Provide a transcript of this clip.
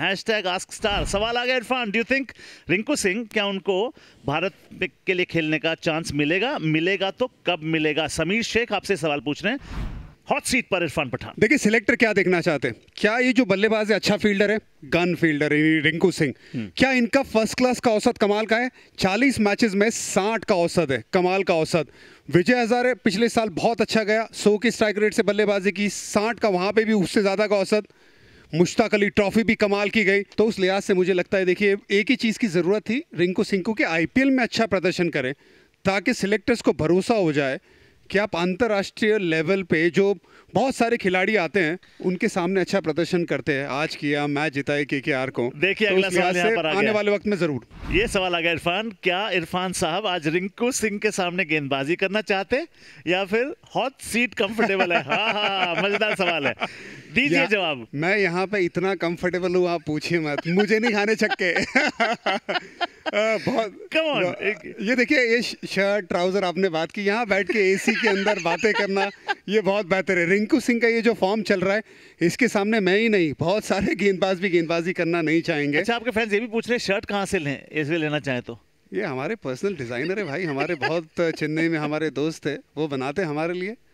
Hash ask star सवाल आ गया Irfan do you think Rinku Singh क्या उनको भारत के लिए खेलने का चांस मिलेगा मिलेगा तो कब मिलेगा समीर शेख आपसे सवाल पूछ रहे हैं हॉट सीट पर इरफान पठान देखिए सिलेक्टर क्या देखना चाहते हैं क्या ये जो बल्लेबाज है अच्छा फील्डर है गन फील्डर है रिंकू सिंह हम्म। क्या इनका फर्स्ट क्लास का औसत कमाल का है 40 मैचेस में 60 का औसत है कमाल का औसत विजय हजारे पिछले साल बहुत अच्छा गया सौ की स्ट्राइक रेट से बल्लेबाजी की 60 का वहां पे भी उससे ज्यादा का औसत मुश्ताक अली ट्रॉफी भी कमाल की गई तो उस लिहाज से मुझे लगता है देखिए एक ही चीज़ की ज़रूरत थी रिंकू सिंह को कि आईपीएल में अच्छा प्रदर्शन करें ताकि सिलेक्टर्स को भरोसा हो जाए कि आप अंतर्राष्ट्रीय लेवल पे जो बहुत सारे खिलाड़ी आते हैं उनके सामने अच्छा प्रदर्शन करते हैं आज किया मैच जिताए के के आर को देखिए तो अगला सवाल यहाँ पर आने वाले वक्त में जरूर ये सवाल आ गया इरफान क्या इरफान साहब आज रिंकू सिंह के सामने गेंदबाजी करना चाहते या फिर हॉट सीट कंफर्टेबल है हाँ, हाँ, हाँ मजेदार सवाल है दीजिए जवाब मैं यहाँ पे इतना कंफर्टेबल हूँ आप पूछिए मत मुझे नहीं खाने छक्के बहुत कम ऑन ये देखिए ये शर्ट ट्राउजर आपने बात की यहाँ बैठ के एसी के अंदर बातें करना ये बहुत बेहतर है रिंकू सिंह का ये जो फॉर्म चल रहा है इसके सामने मैं ही नहीं बहुत सारे गेंदबाज भी गेंदबाजी करना नहीं चाहेंगे अच्छा आपके फ्रेंड्स ये भी पूछ रहे हैं शर्ट कहाँ से लें इसलिए लेना चाहें तो ये हमारे पर्सनल डिज़ाइनर है भाई हमारे बहुत चेन्नई में हमारे दोस्त है वो बनाते हैं हमारे लिए